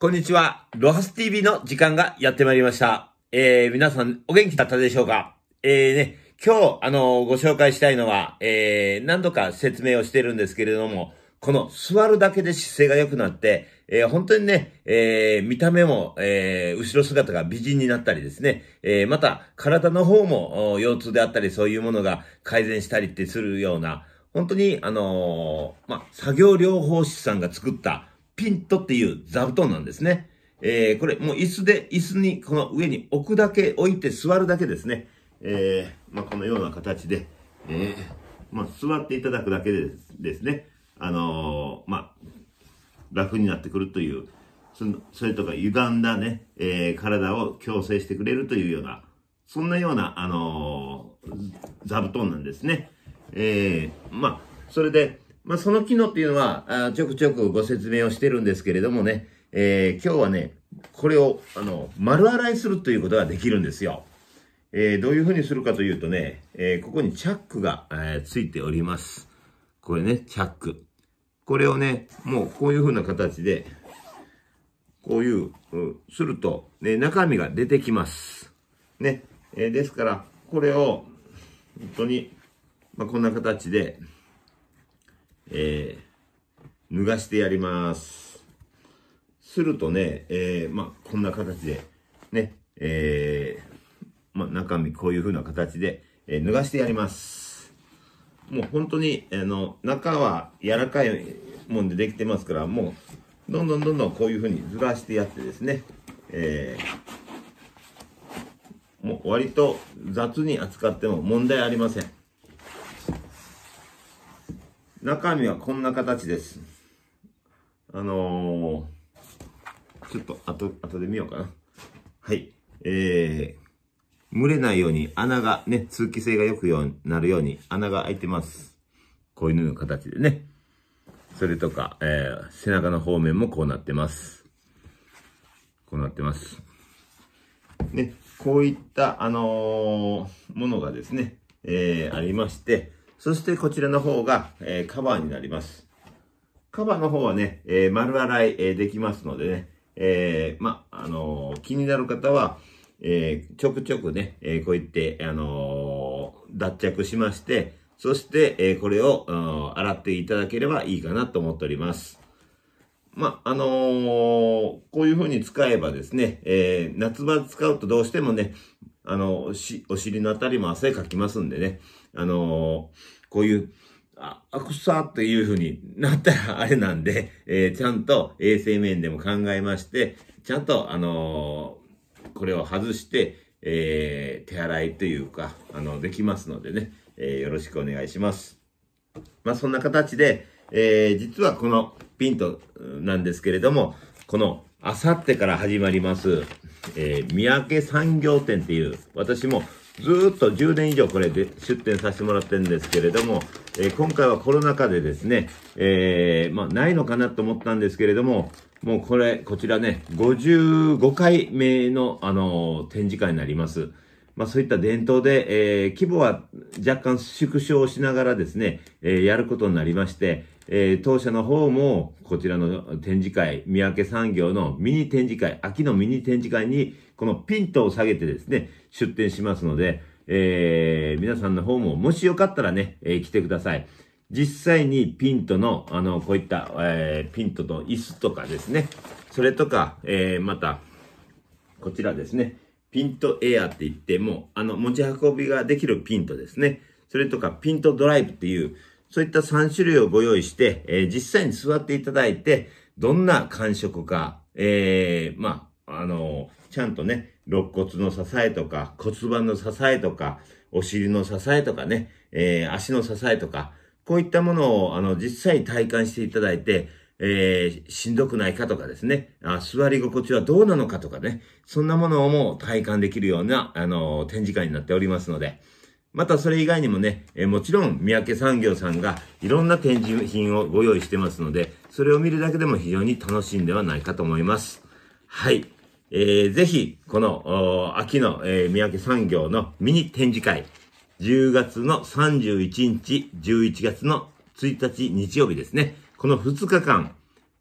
こんにちは。ロハス TV の時間がやってまいりました。えー、皆さんお元気だったでしょうかえーね、今日、あのー、ご紹介したいのは、えー、何度か説明をしてるんですけれども、この座るだけで姿勢が良くなって、えー、本当にね、えー、見た目も、えー、後ろ姿が美人になったりですね、えまた、体の方も、腰痛であったり、そういうものが改善したりってするような、本当に、あのま作業療法士さんが作った、ピントっていう座布団なんですね。えー、これ、もう椅子で、椅子に、この上に置くだけ、置いて座るだけですね。えー、まあ、このような形で、えー、まあ、座っていただくだけでですね、あのー、まあ、楽になってくるという、そそれとか歪んだね、えー、体を矯正してくれるというような、そんなような、あのー、座布団なんですね。えー、まあ、それで、まあ、その機能っていうのはあ、ちょくちょくご説明をしてるんですけれどもね、えー、今日はね、これを、あの、丸洗いするということができるんですよ。えー、どういうふうにするかというとね、えー、ここにチャックが、えー、ついております。これね、チャック。これをね、もうこういうふうな形で、こういう、すると、ね、中身が出てきます。ね。えですから、これを、本当に、まあ、こんな形で、えー、脱がしてやります。するとね、えー、まあ、こんな形で、ね、えー、まあ、中身こういう風な形で、え脱がしてやります。もう本当に、あの、中は柔らかいもんでできてますから、もう、どんどんどんどんこういう風にずらしてやってですね、えもう割と雑に扱っても問題ありません。中身はこんな形です。あのー、ちょっと後、後で見ようかな。はい。えー、蒸れないように穴がね、通気性が良くようなるように穴が開いてます。こういうの形でね。それとか、えー、背中の方面もこうなってます。こうなってます。ね、こういった、あのー、ものがですね、えー、ありまして、そしてこちらの方が、えー、カバーになります。カバーの方はね、えー、丸洗い、えできますのでね、えー、ま、あのー、気になる方は、えー、ちょくちょくね、えー、こう言って、あのー、脱着しまして、そして、えー、これを、洗っていただければいいかなと思っております。まあ、あのー、こういう風に使えばですね、えー、夏場使うとどうしてもね、あの、おし、お尻のあたりも汗かきますんでね、あのー、こういう、あ、あくさっていう風になったらあれなんで、えー、ちゃんと衛生面でも考えまして、ちゃんと、あのー、これを外して、えー、手洗いというか、あの、できますのでね、えー、よろしくお願いします。まあ、そんな形で、えー、実はこのピントなんですけれども、この、あさってから始まります、えー、三宅産業店っていう、私もずっと10年以上これで出店させてもらってるんですけれども、えー、今回はコロナ禍でですね、えー、まあ、ないのかなと思ったんですけれども、もうこれ、こちらね、55回目の、あのー、展示会になります。まあそういった伝統で、えー、規模は若干縮小しながらですね、えー、やることになりまして、えー、当社の方も、こちらの展示会、三宅産業のミニ展示会、秋のミニ展示会に、このピントを下げてですね、出展しますので、えー、皆さんの方も、もしよかったらね、えー、来てください。実際にピントの、あの、こういった、えー、ピントと椅子とかですね、それとか、えー、また、こちらですね、ピントエアって言って、もあの、持ち運びができるピントですね、それとか、ピントドライブっていう、そういった3種類をご用意して、えー、実際に座っていただいて、どんな感触か、えー、まあ、あのー、ちゃんとね、肋骨の支えとか、骨盤の支えとか、お尻の支えとかね、えー、足の支えとか、こういったものを、あの、実際に体感していただいて、えー、しんどくないかとかですねあ、座り心地はどうなのかとかね、そんなものをも体感できるような、あの、展示会になっておりますので、またそれ以外にもね、えもちろん三宅産業さんがいろんな展示品をご用意してますので、それを見るだけでも非常に楽しいんではないかと思います。はい。えー、ぜひ、この秋の、えー、三宅産業のミニ展示会、10月の31日、11月の1日日曜日ですね。この2日間、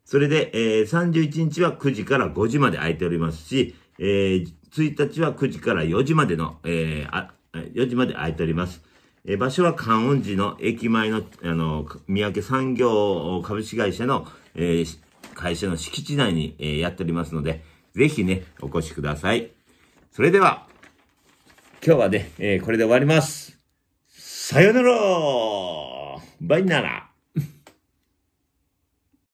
それで、えー、31日は9時から5時まで空いておりますし、えー、1日は9時から4時までの、えー、4時まで空いております。え場所は観音寺の駅前の、あの、三宅産業株式会社の、えー、会社の敷地内に、えー、やっておりますので、ぜひね、お越しください。それでは、今日はね、えー、これで終わります。さよならバイなら